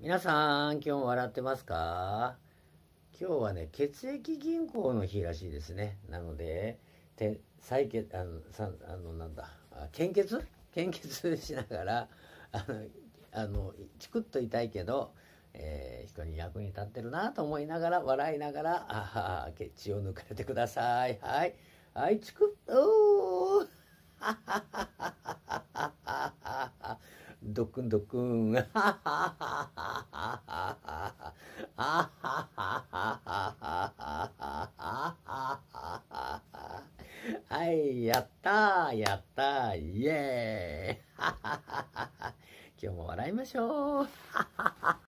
皆さん、今日笑ってますか今日はね、血液銀行の日らしいですね。なので、て採血、あの、さあのなんだ、献血献血しながら、あの、あのチクッと痛いけど、えー、人に役に立ってるなと思いながら、笑いながら、ああ、血を抜かれてください。はい。はい、チクッ、おーはドクンドクン。はははははは。ははははははハはハはハはハはい、やったハやったハイハーハ 今日も笑いましょう。ハはハ